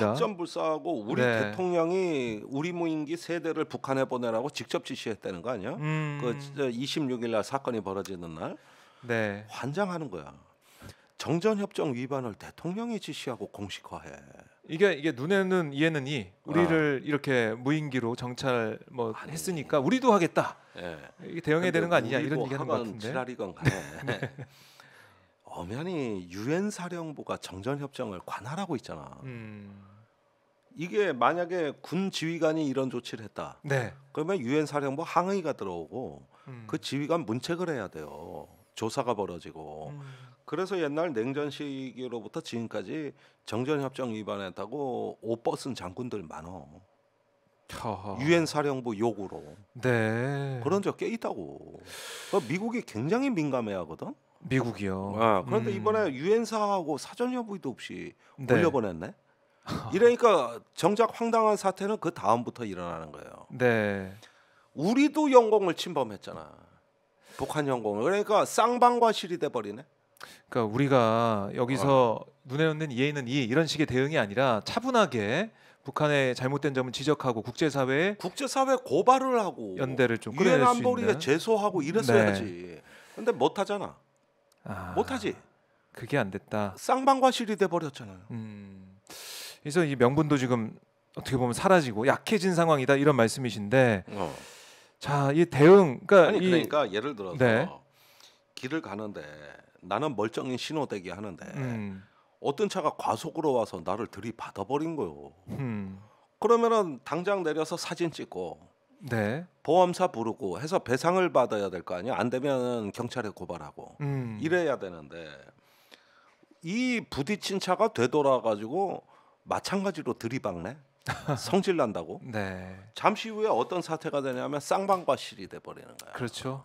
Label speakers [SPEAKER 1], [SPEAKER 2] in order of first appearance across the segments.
[SPEAKER 1] 그렇죠. 확전
[SPEAKER 2] 불사하고 우리 네. 대통령이 우리 무인기 세대를 북한에 보내라고 직접 지시했다는 거 아니야? 음. 그 26일 날 사건이 벌어지는 날 네. 환장하는
[SPEAKER 1] 거야. 정전협정 위반을 대통령이 지시하고 공식화해. 이게 이게 눈에는 이해는 이 우리를 아. 이렇게 무인기로 정찰 뭐 아니. 했으니까 우리도 하겠다. 예. 이게 대응해야 되는 거 아니냐 이런 얘기하는 것 같은데. 지랄이건 간에 네.
[SPEAKER 2] 엄연히 유엔 사령부가 정전협정을 관할하고 있잖아. 음. 이게 만약에 군 지휘관이 이런 조치를 했다. 네. 그러면 유엔 사령부 항의가 들어오고 음. 그 지휘관 문책을 해야 돼요. 조사가 벌어지고. 음. 그래서 옛날 냉전 시기로부터 지금까지 정전협정 위반했다고 옷 벗은 장군들 많어. 유엔 사령부 요구로.
[SPEAKER 1] 네. 그런
[SPEAKER 2] 적 꽤 있다고. 그 미국이 굉장히 민감해하거든. 미국이요.
[SPEAKER 1] 아, 그런데 그러니까 음.
[SPEAKER 2] 이번에 유엔사하고 사전 협의도 없이 네. 올려보냈네. 이러니까 정작 황당한 사태는 그 다음부터 일어나는 거예요.
[SPEAKER 1] 네.
[SPEAKER 2] 우리도 영공을 침범했잖아. 북한 영공을. 그러니까 쌍방과실이 돼 버리네.
[SPEAKER 1] 그러니까 우리가 여기서 어. 눈에 넣는 이에 는이 이런 식의 대응이 아니라 차분하게 북한의 잘못된 점은 지적하고 국제사회에 국제사회 고발을 하고 연대를 좀 유엔 안보리에 제소하고 이랬어야지.
[SPEAKER 2] 네. 근데 못 하잖아.
[SPEAKER 1] 아, 못 하지. 그게 안 됐다.
[SPEAKER 2] 쌍방과실이 돼 버렸잖아요.
[SPEAKER 1] 음. 그래서 이 명분도 지금 어떻게 보면 사라지고 약해진 상황이다 이런 말씀이신데 어. 자이 대응 그러니까 아니 그러니까 이, 예를 들어서 네.
[SPEAKER 2] 길을 가는데 나는 멀쩡히 신호 대기 하는데 음. 어떤 차가 과속으로 와서 나를 들이받아 버린 거요. 음. 그러면은 당장 내려서 사진 찍고 네. 보험사 부르고 해서 배상을 받아야 될 거 아니야. 안 되면 경찰에 고발하고 음. 이래야 되는데 이 부딪힌 차가 되돌아 가지고 마찬가지로 들이박네. 성질 난다고. 네. 잠시 후에 어떤 사태가 되냐면 쌍방과 실이 돼 버리는
[SPEAKER 1] 거야. 그렇죠.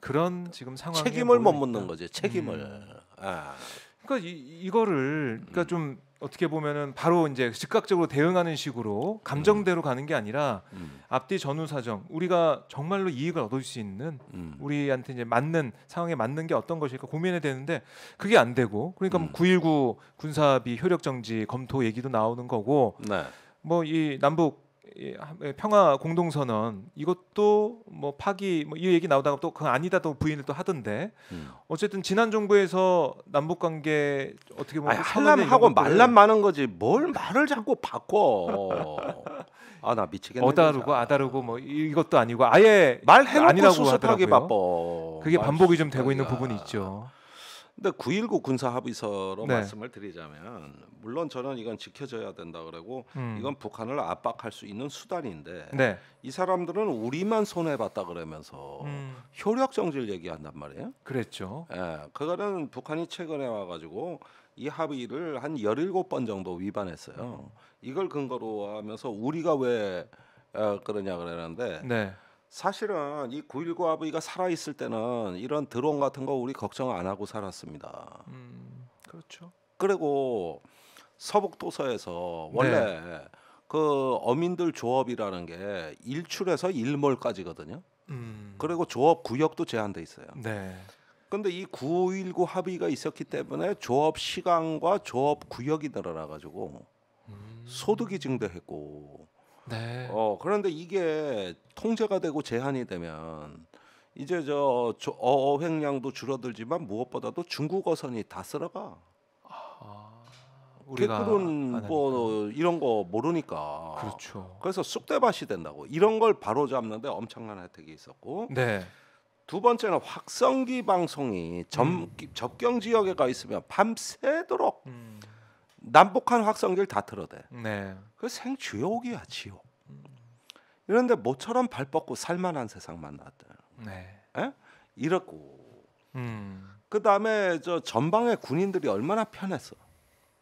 [SPEAKER 1] 그런 지금 상황 책임을 못 묻는 거지. 책임을. 음. 아. 그러니까 이, 이거를 그러니까 음. 좀 어떻게 보면은 바로 이제 즉각적으로 대응하는 식으로 감정대로 가는 게 아니라 음. 앞뒤 전후 사정 우리가 정말로 이익을 얻을 수 있는 음. 우리한테 이제 맞는 상황에 맞는 게 어떤 것일까 고민이 되는데 그게 안 되고 그러니까 음. 9.19 군사비 효력 정지 검토 얘기도 나오는 거고 네. 뭐이 남북 예, 예, 평화 공동선언 이것도 뭐 파기 뭐이 얘기 나오다가 또그건 아니다 또 부인을 또 하던데 음. 어쨌든 지난 정부에서 남북 관계 어떻게 보면 한람 하고 말람 많은 거지 뭘 말을 자꾸 바꿔 아 나 미치겠네 어다르고 아다르고 뭐 이것도 아니고 아예 말해놓고 수습하기 바빠 그게 반복이 좀 되고 있는 부분이 있죠.
[SPEAKER 2] 근데 9.19 군사합의서로 네. 말씀을 드리자면 물론 저는 이건 지켜져야 된다 그러고 음. 이건 북한을 압박할 수 있는 수단인데 네. 이 사람들은 우리만 손해 봤다 그러면서 음. 효력 정지를 얘기한단 말이에요.
[SPEAKER 1] 그랬죠.
[SPEAKER 2] 예, 그거는 북한이 최근에 와가지고 이 합의를 한 17번 정도 위반했어요. 음. 이걸 근거로 하면서 우리가 왜 어, 그러냐 그러는데. 네. 사실은 이 9.19 아부이가 살아 있을 때는 이런 드론 같은 거 우리 걱정 안 하고 살았습니다. 음, 그렇죠. 그리고 서북 도서에서 네. 원래 네. 그 어민들 조업이라는 게 일출에서 일몰까지거든요. 음. 그리고 조업 구역도 제한돼 있어요. 네. 근데 이 9.19 합의가 있었기 때문에 조업 시간과 조업 구역이 늘어나 가지고 음. 소득이 증대했고 네. 어 그런데 이게 통제가 되고 제한이 되면 이제 저 어, 어획량도 줄어들지만 무엇보다도 중국어선이 다 쓸어가. 아, 개꿀은 뭐 이런 거 모르니까. 그렇죠. 그래서 쑥대밭이 된다고 이런 걸 바로 잡는데 엄청난 혜택이 있었고. 네. 두 번째는 확성기 방송이 점, 음. 접경 지역에 가 있으면 밤새도록 음. 난폭한 확성기를 다 틀어대. 네. 그 생지옥이야 지옥. 이런데 모처럼 발 뻗고 살만한 세상 만났대. 네. 에? 이렇고. 음. 그 다음에 저 전방의 군인들이 얼마나 편했어.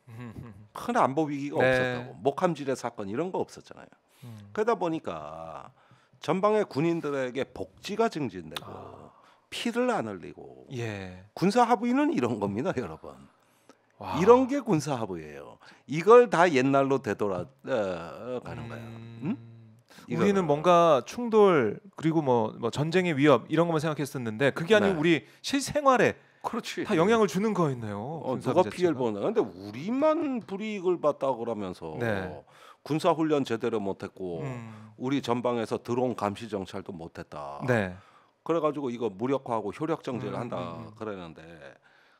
[SPEAKER 2] 큰 안보 위기가 네. 없었다고 목함질의 사건 이런 거 없었잖아요. 음. 그러다 보니까 전방의 군인들에게 복지가 증진되고 아. 피를 안 흘리고 예. 군사 합의는 이런 겁니다, 여러분. 와. 이런 게 군사합의예요. 이걸 다 옛날로 되돌아 어, 어, 가는 음. 거예요. 음?
[SPEAKER 1] 우리는 뭔가 충돌 그리고 뭐, 뭐, 전쟁의 위협 이런 것만 생각했었는데 그게 아닌 네. 우리 실생활에 그렇지. 다 영향을 주는 거였네요. 어, 누가 피해를 보나? 근데 우리만 불이익을 봤다 그러면서
[SPEAKER 2] 네. 군사 훈련 제대로 못했고 음. 우리 전방에서 드론 감시 정찰도 못했다. 네. 그래가지고 이거 무력화하고 효력 정지를 음, 한다 음, 음. 그러는데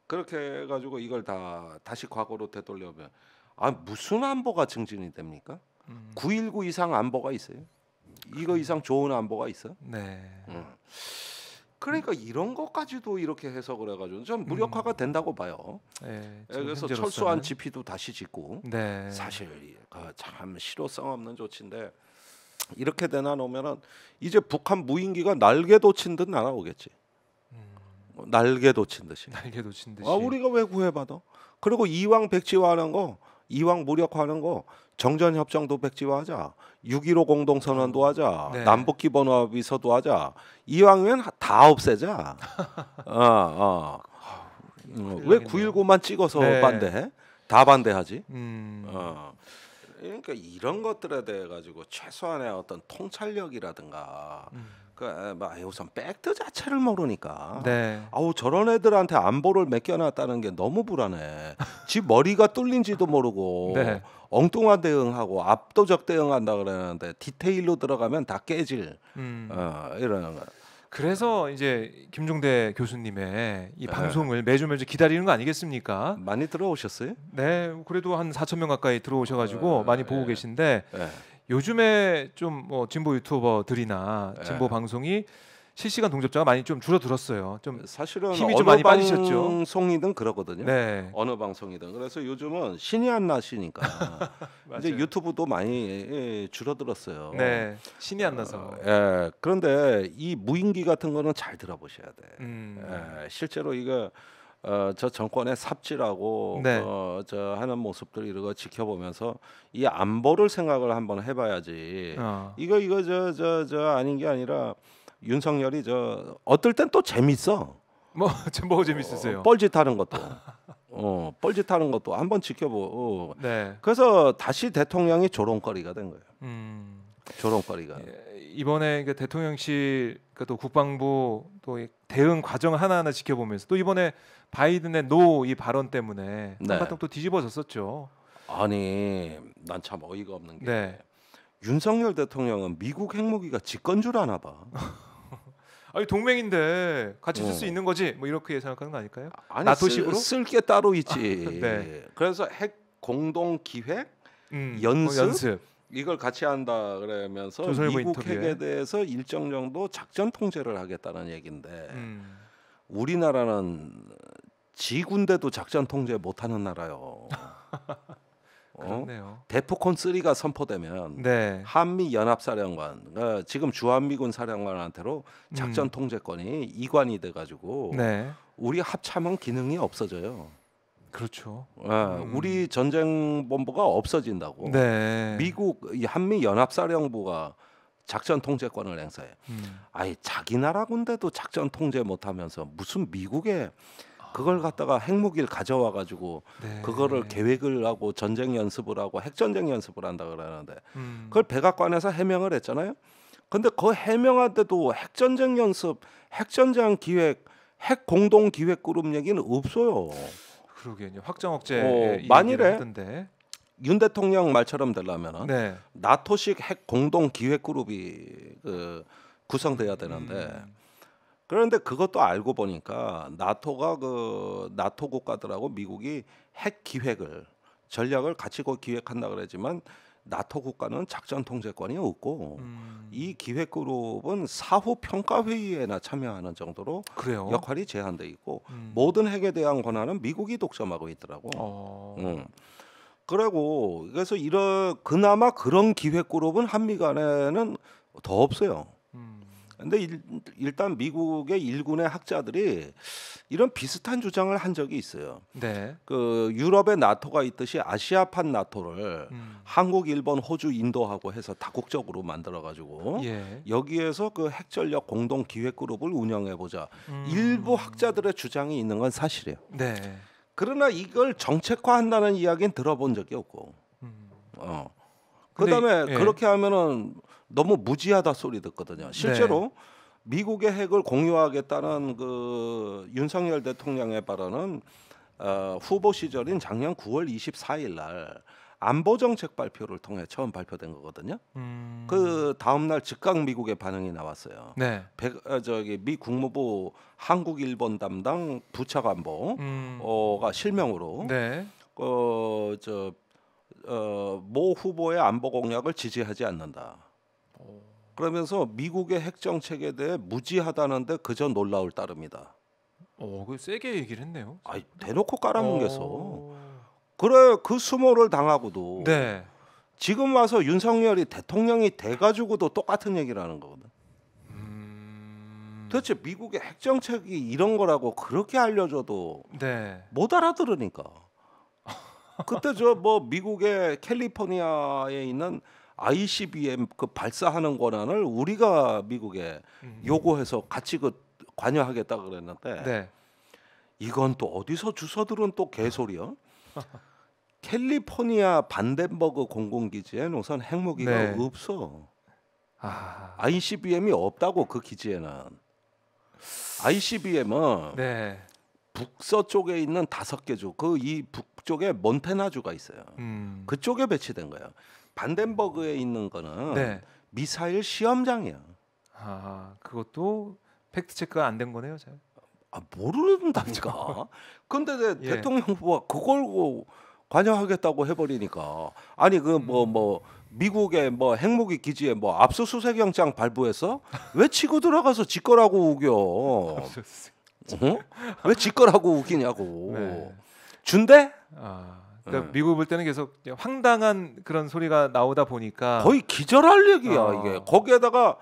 [SPEAKER 2] 그렇게 해가지고 이걸 다 다시 과거로 되돌려면 아 무슨 안보가 증진이 됩니까? 음. 919 이상 안보가 있어요? 이거 이상 좋은 안보가 있어? 네. 음. 그러니까 이런 것까지도 이렇게 해석을 해가지고 좀 음. 무력화가 음. 된다고 봐요. 네, 예, 그래서 철수한
[SPEAKER 1] 지피도 다시 짓고 네. 사실
[SPEAKER 2] 그 참 실효성 없는 조치인데 이렇게 되나 놓으면은 이제 북한 무인기가 날개도 친듯 날아오겠지. 날개 도친 듯이. 날개 돋친 듯이. 아 우리가 왜구해받아 그리고 이왕 백지화하는 거, 이왕 무력화하는 거, 정전 협정도 백지화하자, 6.15 공동선언도 하자, 음, 네. 남북 기본합의서도 하자, 이왕이면 다 없애자. 어, 어. 어, 왜 9.19만 찍어서 네. 반대해? 다 반대하지. 음. 어. 그러니까 이런 것들에 대해 가지고 최소한의 어떤 통찰력이라든가. 음. 그러니까 우선 아, 백트 뭐, 자체를 모르니까 네. 아우 저런 애들한테 안보를 맡겨놨다는 게 너무 불안해. 지 머리가 뚫린지도 모르고 네. 엉뚱한 대응하고 압도적 대응한다 그러는데 디테일로 들어가면 다 깨질
[SPEAKER 1] 음. 어, 이런. 그래서 이제 김종대 교수님의 이 네. 방송을 매주 매주 기다리는 거 아니겠습니까? 많이 들어오셨어요? 네, 그래도 한 4천 명 가까이 들어오셔가지고 어, 많이 보고 예. 계신데 예. 요즘에 좀 뭐 진보 유튜버들이나 진보 예. 방송이 실시간 동접자가 많이 좀 줄어들었어요. 좀 사실은 힘이 좀 많이 빠지셨죠.
[SPEAKER 2] 방송이든 그러거든요. 네. 어느 방송이든 그래서 요즘은 신이 안 나시니까
[SPEAKER 1] 이제
[SPEAKER 2] 유튜브도 많이 예, 줄어들었어요. 네. 신이 안 나서. 어, 예. 그런데 이 무인기 같은 거는 잘 들어보셔야 돼.
[SPEAKER 1] 음. 예.
[SPEAKER 2] 실제로 이거 어, 저 정권의 삽질하고 네. 어, 저 하는 모습들 이런 거 지켜보면서 이 안보를 생각을 한번 해봐야지. 어. 이거 이거 저저저 아닌 게 아니라 윤석열이 저 어떨 땐 또 재밌어. 뭐, 뭐 재밌으세요? 어, 뻘짓하는 것도. 어, 뻘짓하는 것도 한번 지켜보고. 네. 그래서 다시
[SPEAKER 1] 대통령이 조롱거리가 된 거예요. 음. 조롱거리가. 예. 이번에 대통령실 또 국방부 또 대응 과정 하나하나 지켜보면서 또 이번에 바이든의 노 이 발언 때문에 네. 한바탕 또 뒤집어졌었죠.
[SPEAKER 2] 아니
[SPEAKER 1] 난 참 어이가 없는 게 네. 윤석열 대통령은 미국 핵무기가 직권 줄하나 봐. 아니 동맹인데 같이 쓸수 어. 있는 거지 뭐 이렇게 생각하는 거 아닐까요? 아, 아니, 나토식으로 쓸 게 따로 있지. 네.
[SPEAKER 2] 그래서 핵 공동 기획
[SPEAKER 1] 음, 연습, 어, 연습,
[SPEAKER 2] 이걸 같이 한다 그러면서 미국 인터뷰에. 핵에 대해서 일정 정도 작전 통제를 하겠다는 얘긴데 음. 우리나라는 지군대도 작전 통제 못하는 나라요. 어? 데프콘 3가 선포되면 네. 한미 연합사령관 그러니까 지금 주한미군 사령관한테로 작전 음. 통제권이 음. 이관이 돼가지고 네. 우리 합참은 기능이 없어져요. 그렇죠. 예, 음. 우리 전쟁 본부가 없어진다고. 네. 미국 한미 연합 사령부가 작전 통제권을 행사해. 음. 아예 자기 나라 군대도 작전 통제 못하면서 무슨 미국에 아. 그걸 갖다가 핵무기를 가져와 가지고 네. 그거를 계획을 하고 전쟁 연습을 하고 핵전쟁 연습을 한다 그러는데 음. 그걸 백악관에서 해명을 했잖아요. 근데 그 해명할 때도 핵전쟁 연습, 핵전쟁 기획, 핵 공동 기획 그룹 얘기는 없어요.
[SPEAKER 1] 그러게요. 확정 억제 어, 예, 만일에
[SPEAKER 2] 했던데. 윤 대통령 말처럼 되려면은 네. 나토식 핵 공동 기획 그룹이 그 구성돼야 되는데 음. 그런데 그것도 알고 보니까 나토가 그 나토 국가들하고 미국이 핵 기획을 전략을 같이 고 기획한다 그러지만 나토 국가는 작전 통제권이 없고 음. 이 기획그룹은 사후 평가 회의에나 참여하는 정도로 그래요? 역할이 제한돼 있고 음. 모든 핵에 대한 권한은 미국이 독점하고 있더라고. 어. 음. 그리고 그래서 이런 그나마 그런 기획그룹은 한미 간에는 더 없어요. 음. 근데 일, 일단 미국의 일군의 학자들이 이런 비슷한 주장을 한 적이 있어요. 네. 그 유럽의 나토가 있듯이 아시아판 나토를 음. 한국, 일본, 호주, 인도하고 해서 다국적으로 만들어 가지고 예. 여기에서 그 핵전력 공동 기획 그룹을 운영해 보자. 음. 일부 학자들의 주장이 있는 건 사실이에요. 네. 그러나 이걸 정책화한다는 이야기는 들어본 적이 없고. 음. 어.
[SPEAKER 1] 그다음에 예. 그렇게
[SPEAKER 2] 하면은 너무 무지하다 소리 듣거든요. 네. 실제로 미국의 핵을 공유하겠다는 그 윤석열 대통령의 발언은 어, 후보 시절인 작년 9월 24일 날 안보 정책 발표를 통해 처음 발표된 거거든요. 음... 그 다음 날 즉각 미국의 반응이 나왔어요. 네. 배, 아, 어, 저기 미 국무부 한국 일본 담당 부차관보가 음... 실명으로 네. 어저어모 후보의 안보 공약을 지지하지 않는다. 그러면서 미국의 핵 정책에 대해 무지하다는데 그저 놀라울 따름이다.
[SPEAKER 1] 어, 그 세게 얘기를 했네요. 아,
[SPEAKER 2] 대놓고 깔아뭉개서. 어. 그래 그 수모를 당하고도 네. 지금 와서 윤석열이 대통령이 돼가지고도 똑같은 얘기를 는 거거든. 음. 도대체 미국의 핵 정책이 이런 거라고 그렇게 알려줘도 네. 못 알아들으니까. 그때 저 뭐 미국의 캘리포니아에 있는 ICBM 그 발사하는 권한을 우리가 미국에 음. 요구해서 같이 그 관여하겠다 그랬는데 네. 이건 또 어디서 주워들은 또 개소리요. 캘리포니아 반덴버그 공군기지엔 우선 핵무기가 네. 없어. 아... ICBM이 없다고 그 기지에는 ICBM은 네. 북서쪽에 있는 다섯 개 주, 그 이 북쪽에 몬테나주가 있어요. 음. 그쪽에 배치된 거예요. 반덴버그에 있는 거는 네. 미사일 시험장이야. 아 그것도 팩트 체크가 안 된 거네요, 제가. 아 모르는답니까? 근데 예. 대통령 후보가 그걸 관여하겠다고 해버리니까 아니 그 뭐뭐 음. 뭐 미국의 뭐 핵무기 기지에 뭐 압수수색 영장 발부해서 왜
[SPEAKER 1] 치고 들어가서 지 거라고 우겨? 어? 왜지 거라고 우기냐고? 네. 준대? 아... 그러니까 네. 미국 볼 때는 계속 황당한 그런 소리가 나오다 보니까 거의 기절할 얘기야 어. 이게 거기에다가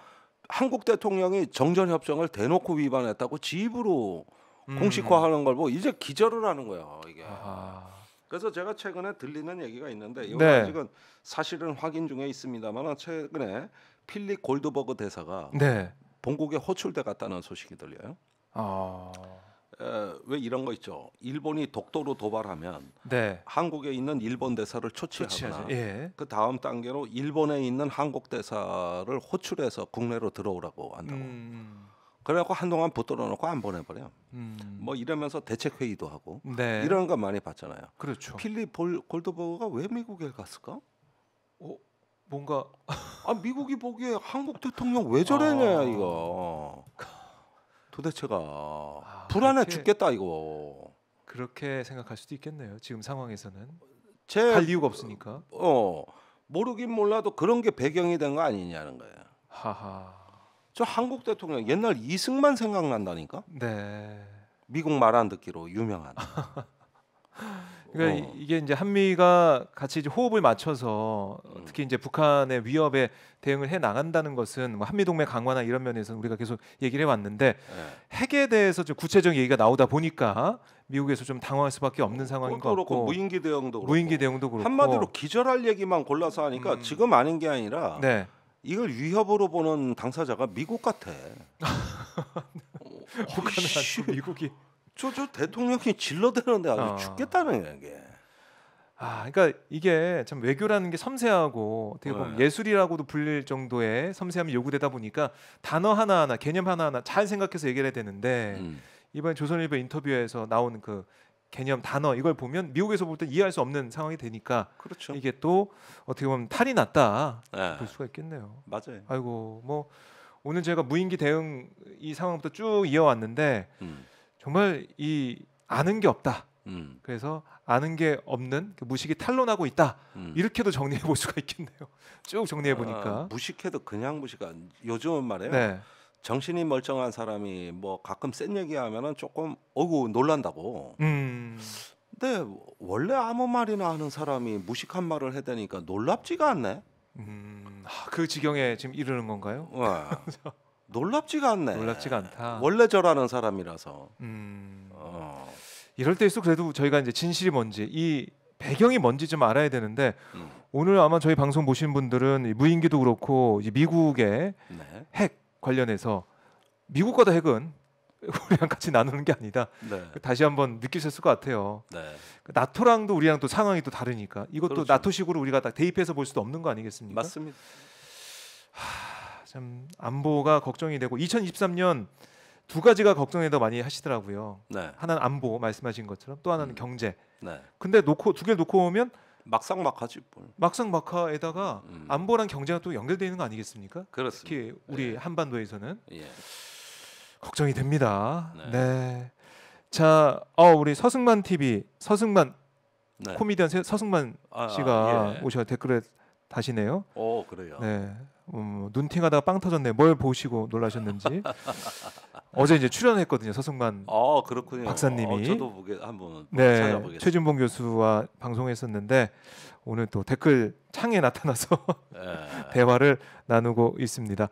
[SPEAKER 1] 한국
[SPEAKER 2] 대통령이 정전 협정을 대놓고 위반했다고 집으로
[SPEAKER 1] 음. 공식화하는
[SPEAKER 2] 걸 보고 이제 기절을 하는 거야 이게. 아. 그래서 제가 최근에 들리는 얘기가 있는데 이거 네. 아직은 사실은 확인 중에 있습니다만 최근에 필리 골드버그 대사가 네. 본국에 호출돼 갔다는 소식이 들려요. 아. 왜 이런 거 있죠? 일본이 독도로 도발하면 네. 한국에 있는 일본 대사를 초치하거나 예. 그 다음 단계로 일본에 있는 한국 대사를 호출해서 국내로 들어오라고
[SPEAKER 1] 한다고. 음. 음.
[SPEAKER 2] 그래갖고 한동안 붙들어 놓고 안 보내버려.
[SPEAKER 1] 음. 뭐
[SPEAKER 2] 이러면서 대책 회의도 하고 네. 이런 거 많이 봤잖아요. 그렇죠. 필립 골드버그가 왜 미국에 갔을까?
[SPEAKER 1] 어, 뭔가 아 미국이 보기에 한국 대통령 왜 저래냐 아... 이거. 그 도대체가 아, 불안해 그렇게, 죽겠다 이거. 그렇게 생각할 수도 있겠네요. 지금 상황에서는 제, 갈 이유가 없으니까. 어,
[SPEAKER 2] 모르긴 몰라도 그런 게 배경이 된 거 아니냐는 거예요. 하하. 저 한국 대통령 옛날 이승만 생각난다니까. 네. 미국 말 안 듣기로 유명한.
[SPEAKER 1] 그러니까 어. 이게 이제 한미가 같이 이제 호흡을 맞춰서 음. 특히 이제 북한의 위협에 대응을 해 나간다는 것은 뭐 한미 동맹 강화나 이런 면에서 우리가 계속 얘기를 해 왔는데 네. 예. 핵에 대해서 좀 구체적 얘기가 나오다 보니까 미국에서 좀 당황할 수밖에 없는 상황인 것 같고 무인기 대응도 그렇고 무인기 대응도 그렇고 한마디로
[SPEAKER 2] 기절할 얘기만 골라서 하니까 음. 지금 아닌 게 아니라 네. 이걸 위협으로 보는 당사자가 미국 같아. 북한은
[SPEAKER 1] 어, 미국이 저, 저 대통령이 질러대는데 아주 어. 죽겠다는 게. 아, 그러니까 이게 참 외교라는 게 섬세하고 되게 보면 네. 예술이라고도 불릴 정도의 섬세함이 요구되다 보니까 단어 하나하나 개념 하나하나 잘 생각해서 얘기를 해야 되는데 음. 이번 조선일보 인터뷰에서 나온 그 개념 단어 이걸 보면 미국에서 볼 때 이해할 수 없는 상황이 되니까 그렇죠. 이게 또 어떻게 보면 탈이 났다 네. 볼 수가 있겠네요. 맞아요. 아이고 뭐 오늘 제가 무인기 대응 이 상황부터 쭉 이어왔는데 음. 정말 이 아는 게 없다. 음. 그래서 아는 게 없는 그 무식이 탄로나고 있다. 음. 이렇게도 정리해 볼 수가 있겠네요. 쭉 정리해 보니까 아,
[SPEAKER 2] 무식해도 그냥 무식한
[SPEAKER 1] 요즘은 말이에요. 네.
[SPEAKER 2] 정신이 멀쩡한 사람이 뭐 가끔 센 얘기하면은 조금 어구 놀란다고. 음. 근데 원래 아무 말이나 하는 사람이 무식한 말을 해대니까 놀랍지가 않네.
[SPEAKER 1] 음,
[SPEAKER 2] 아, 그 지경에 지금 이르는 건가요? 네.
[SPEAKER 1] 놀랍지가 않네. 놀랍지가 않다. 원래 저라는 사람이라서.
[SPEAKER 2] 음. 어.
[SPEAKER 1] 이럴 때일수록 그래도 저희가 이제 진실이 뭔지 이 배경이 뭔지 좀 알아야 되는데 음. 오늘 아마 저희 방송 보신 분들은 무인기도 그렇고 미국의 네. 핵 관련해서 미국과도 핵은 우리랑 같이 나누는 게 아니다. 네. 그 다시 한번 느끼셨을 것 같아요. 네. 그 나토랑도 우리랑 또 상황이 또 다르니까 이것도 그렇죠. 나토식으로 우리가 다 대입해서 볼 수도 없는 거 아니겠습니까? 맞습니다. 하... 참 안보가 걱정이 되고 2023년 두 가지가 걱정이 더 많이 하시더라고요. 네. 하나는 안보 말씀하신 것처럼 또 하나는 음. 경제. 네. 근데 놓고 두개 놓고 오면 막상 막하지 뭘. 막상 막하에다가 음. 안보랑 경제가 또 연결되어 있는 거 아니겠습니까? 그렇습니다. 특히 우리 예. 한반도에서는 예. 걱정이 됩니다. 네. 네. 자, 어, 우리 서승만 TV 서승만 네. 코미디언 서승만 아, 아, 씨가 아, 예. 오셔 댓글에 다시네요. 오 어, 그래요. 네. 음, 뭐 눈팅하다가 빵 터졌네. 뭘 보시고 놀라셨는지. 어제 이제 출연했거든요. 서승관 아, 그렇군요. 박사님이 어, 저도 보게 한번 네, 찾아보겠습니다. 최준봉 교수와 방송했었는데 오늘 또 댓글 창에 나타나서 예. 대화를 나누고 있습니다.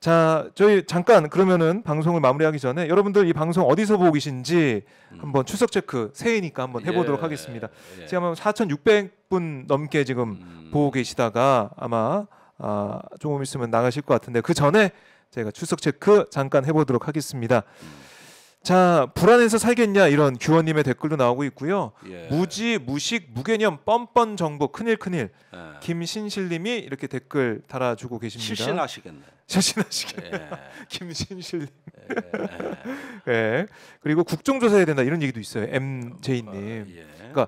[SPEAKER 1] 자, 저희 잠깐 그러면은 방송을 마무리하기 전에 여러분들 이 방송 어디서 보고 계신지 음. 한번 추석 체크 새해니까 한번 해보도록 예, 하겠습니다. 예. 지금 4,600분 넘게 지금 음. 보고 계시다가 아마 아, 조금 있으면 나가실 것 같은데 그 전에 제가 추석 체크 잠깐 해보도록 하겠습니다. 음. 자 불안해서 살겠냐 이런 규원님의 댓글도 나오고 있고요. 예. 무지 무식 무개념 뻔뻔 정보 큰일 큰일 예. 김신실님이 이렇게 댓글 달아주고 계십니다. 실신하시겠네. 실신하시겠네. 예. 김신실님. 예. 예. 예. 그리고 국정조사해야 된다 이런 얘기도 있어요. MJ님. 어, 예. 그러니까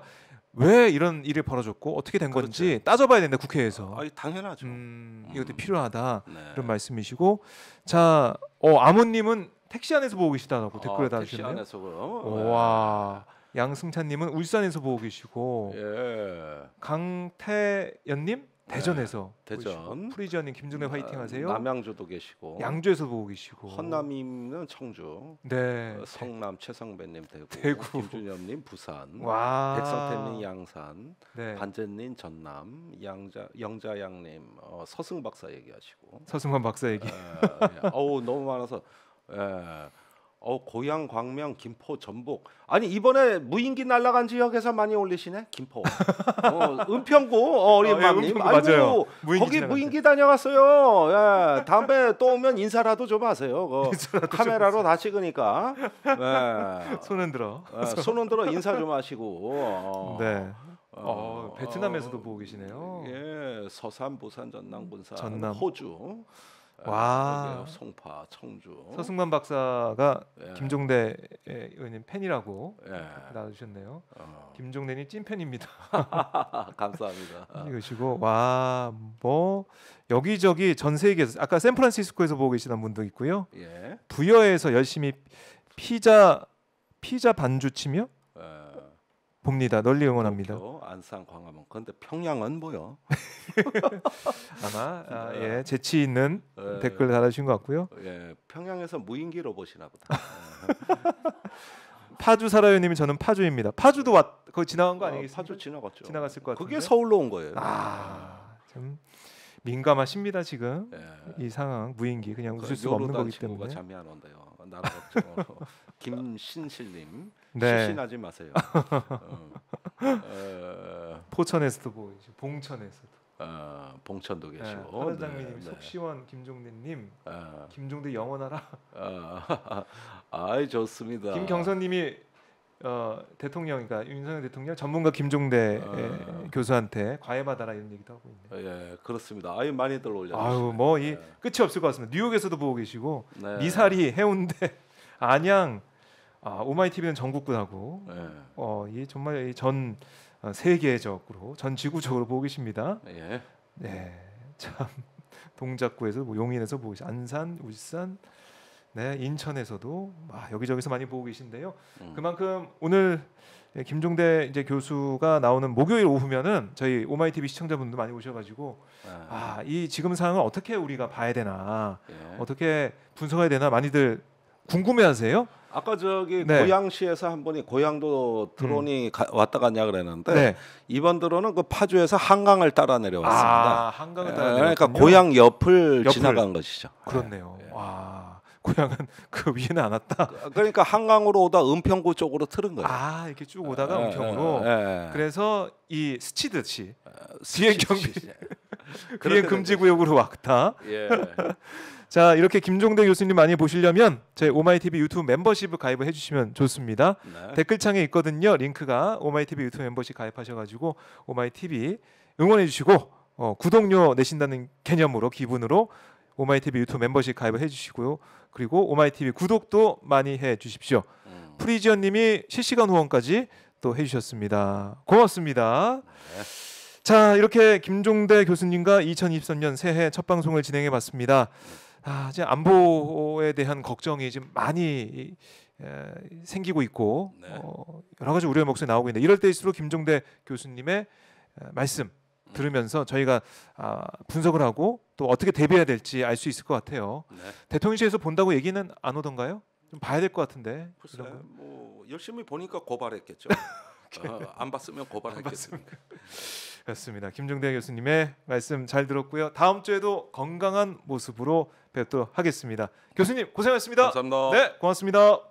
[SPEAKER 1] 왜 이런 일을 벌어졌고 어떻게 된 그렇죠. 건지 따져봐야 된다 국회에서. 아,
[SPEAKER 2] 당연하죠. 음,
[SPEAKER 1] 이것도 음. 필요하다 네. 이런 말씀이시고 자 어, 아모님은 택시 안에서 보고 계시다라고 아, 댓글에 달으셨네요. 택시 안에서요. 와. 네. 양승찬님은 울산에서 보고 계시고 예. 강태연님 네, 대전에서 네, 대전 프리지아님 김준호 음, 화이팅하세요. 남양주도 계시고 양주에서 보고 계시고
[SPEAKER 2] 헌남님은 청주. 네 어, 성남 최성배님 대구, 대구. 김준엽님 부산. 와 백성태님 양산. 네. 반재님 전남. 양자 영자양님 어, 서승 박사 얘기하시고
[SPEAKER 1] 서승환 박사 얘기. 어, 예.
[SPEAKER 2] 어우 너무 많아서 예. 어 고향 광명 김포 전북 아니 이번에 무인기 날라간 지역에서 많이 올리시네 김포 어, 은평구 어린맘님 아, 예, 맞아요 무인기 거기 무인기 다녀갔어요 예, 다음에 또 오면 인사라도 좀 하세요 어, 카메라로 좀다 찍으니까
[SPEAKER 1] 예. 손은 들어 예, 손은 들어 인사 좀 하시고 어, 네 어. 어, 베트남에서도 보고 계시네요 예
[SPEAKER 2] 서산 부산 전남 군산 호주 아, 와. 송파, 청주. 서승만 박사가 예. 김종대
[SPEAKER 1] 의원님 팬이라고 예. 나와주셨네요. 어. 김종대님 찐팬입니다. 감사합니다. 이것이고 와 뭐 여기저기 전 세계에서 아까 샌프란시스코에서 보고 계시던 분도 있고요. 예. 부여에서 열심히 피자 피자 반주치며 예. 봅니다. 널리 응원합니다.
[SPEAKER 2] 도쿄, 안산, 광화문. 그런데 평양은 뭐요? 아마 아, 아 예, 아. 재치 있는 예, 예. 댓글
[SPEAKER 1] 달아주신 것 같고요. 예,
[SPEAKER 2] 평양에서 무인기 로봇이나 보다.
[SPEAKER 1] 예. 파주 사라요님이 저는 파주입니다. 파주도 왔, 거 지나간 거 어, 아니겠어요? 파주 지나갔죠. 지나갔을 것 같아요. 그게 서울로 온 거예요. 아, 참 민감하십니다 지금 예. 이 상황 무인기 그냥 웃을 그러니까 수가 없는 거기 때문에. 잠이 안 온대요.
[SPEAKER 2] 나라 걱정 김신실님 네. 신하지 마세요. 어,
[SPEAKER 1] 어, 포천에서도 보이시고 뭐 봉천에서도. 어, 봉천도 네, 계시고 네, 하장미님, 네, 속시원 김종대님, 어. 김종대 영원하라.
[SPEAKER 2] 어. 아이 좋습니다. 김경선님이
[SPEAKER 1] 어, 대통령, 그러니까 윤석열 대통령 전문가 김종대 예, 어. 교수한테
[SPEAKER 2] 과외받아라 이런 얘기도 하고 있네요. 예, 그렇습니다. 아유 많이들 올려. 아유
[SPEAKER 1] 뭐이 예. 끝이 없을 것 같습니다. 뉴욕에서도 보고 계시고 네. 미사리, 해운대, 안양, 아, 오마이 티비는 전국구하고 예. 네. 어, 이 정말 이전 어, 세계적으로 전 지구적으로 보고 계십니다. 예. 네, 참 동작구에서 뭐 용인에서 보고 계시, 안산, 울산, 네 인천에서도 아, 여기저기서 많이 보고 계신데요. 음. 그만큼 오늘 예, 김종대 이제 교수가 나오는 목요일 오후면은 저희 오마이 티비 시청자분들 많이 오셔가지고 네. 아이 지금 상황을 어떻게 우리가 봐야 되나 예. 어떻게 분석해야 되나 많이들 궁금해하세요. 아까 저기 네.
[SPEAKER 2] 고양시에서 한 분이 고양도 드론이 음. 가, 왔다 갔냐 그랬는데 네. 이번 드론은 그 파주에서 한강을 따라 내려왔습니다. 아, 한강을 따라 예, 그러니까 고양 옆을, 옆을, 지나간 것이죠. 그렇네요.
[SPEAKER 1] 예. 예. 와.
[SPEAKER 2] 고향은 그 위에는 안 왔다. 그, 그러니까 한강으로 오다 은평구 쪽으로 틀은 거예요.
[SPEAKER 1] 아 이렇게 쭉 예, 오다가 에, 예, 은평으로. 에, 에, 그래서 이 스치듯이 비행 어, 경비 그게 금지 구역으로 왔다. 예. 자 이렇게 김종대 교수님 많이 보시려면 제 오마이TV 유튜브 멤버십 가입을 해주시면 좋습니다. 네. 댓글창에 있거든요. 링크가 오마이TV 유튜브 멤버십 가입하셔가지고 오마이TV 응원해주시고 어, 구독료 내신다는 개념으로 기분으로 오마이TV 유튜브 멤버십 가입을 해주시고요. 그리고 오마이TV 구독도 많이 해주십시오. 음. 프리지언님이 실시간 후원까지 또 해주셨습니다. 고맙습니다. 네. 자, 이렇게 김종대 교수님과 2023년 새해 첫 방송을 진행해 봤습니다. 아, 이제 안보에 대한 걱정이 지금 많이 에, 생기고 있고 네. 어, 여러 가지 우려의 목소리 나오고 있는데 이럴 때일수록 김종대 교수님의 말씀 음. 들으면서 저희가 아, 분석을 하고 또 어떻게 대비해야 될지 알 수 있을 것 같아요. 네. 대통령실에서 본다고 얘기는 안 오던가요? 좀 봐야 될 것 같은데.
[SPEAKER 2] 그 글쎄, 뭐 열심히 보니까 고발했겠죠. 어, 안 봤으면 고발했겠습니까?
[SPEAKER 1] 그렇습니다 김종대 교수님의 말씀 잘 들었고요. 다음 주에도 건강한 모습으로 뵙도록 하겠습니다. 교수님 고생하셨습니다. 감사합니다. 네, 고맙습니다.